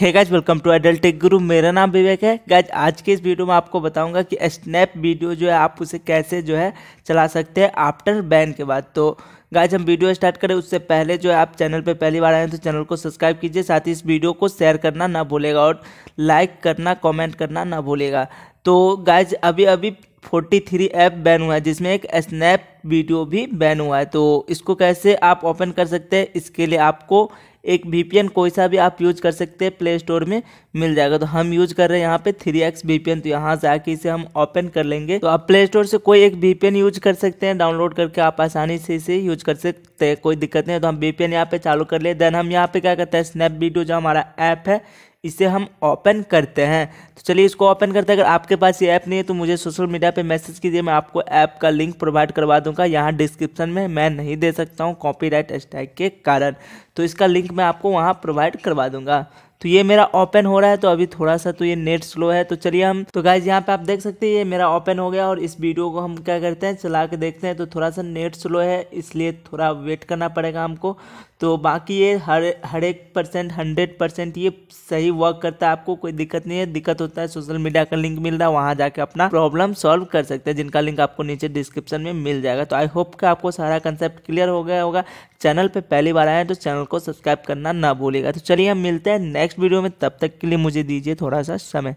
है guys welcome to adult tech guru मेरा नाम विवेक है गाइज आज के इस वीडियो में आपको बताऊंगा कि स्नैप वीडियो जो है आप उसे कैसे जो है चला सकते हैं आफ्टर बैन के बाद तो गाइज हम वीडियो स्टार्ट करें उससे पहले जो है आप चैनल पर पहली बार आए हैं तो चैनल को सब्सक्राइब कीजिए साथ ही इस वीडियो को शेयर करना ना भूलेगा और लाइक करना कॉमेंट करना ना भूलेगा तो गाइज अभी अभी फोर्टी थ्री ऐप बैन हुआ है जिसमें एक स्नैप वीडियो भी बैन हुआ है तो इसको कैसे आप ओपन कर सकते हैं इसके लिए आपको एक वीपीएन कोई सा भी आप यूज कर सकते हैं प्ले स्टोर में मिल जाएगा तो हम यूज कर रहे हैं यहाँ पे थ्री एक्स वीपीएन तो यहाँ से आके इसे हम ओपन कर लेंगे तो आप प्ले स्टोर से कोई एक वी यूज कर सकते हैं डाउनलोड करके आप आसानी से इसे यूज कर सकते हैं कोई दिक्कत नहीं है तो हम वीपीएन यहाँ पे चालू कर ले देन हम यहाँ पे क्या करते हैं स्नैप वीडियो जो हमारा ऐप है इसे हम ओपन करते हैं तो चलिए इसको ओपन करते हैं अगर आपके पास ये ऐप नहीं है तो मुझे सोशल मीडिया पे मैसेज कीजिए मैं आपको ऐप का लिंक प्रोवाइड करवा दूंगा यहाँ डिस्क्रिप्शन में मैं नहीं दे सकता हूँ कॉपीराइट स्ट्राइक के कारण तो इसका लिंक मैं आपको वहाँ प्रोवाइड करवा दूंगा तो ये मेरा ओपन हो रहा है तो अभी थोड़ा सा तो ये नेट स्लो है तो चलिए हम तो गाइज यहाँ पे आप देख सकते हैं ये मेरा ओपन हो गया और इस वीडियो को हम क्या करते हैं चला के देखते हैं तो थोड़ा सा नेट स्लो है इसलिए थोड़ा वेट करना पड़ेगा हमको तो बाकी ये हर हर एक परसेंट हंड्रेड परसेंट ये सही वर्क करता है आपको कोई दिक्कत नहीं है दिक्कत होता है सोशल मीडिया का लिंक मिल रहा है वहाँ जाके अपना प्रॉब्लम सॉल्व कर सकते हैं जिनका लिंक आपको नीचे डिस्क्रिप्शन में मिल जाएगा तो आई होप कि आपको सारा कंसेप्ट क्लियर हो गया होगा चैनल पर पहली बार आए हैं तो चैनल को सब्सक्राइब करना ना भूलेगा तो चलिए हम मिलते हैं नेक्स्ट नेक्स्ट वीडियो में तब तक के लिए मुझे दीजिए थोड़ा सा समय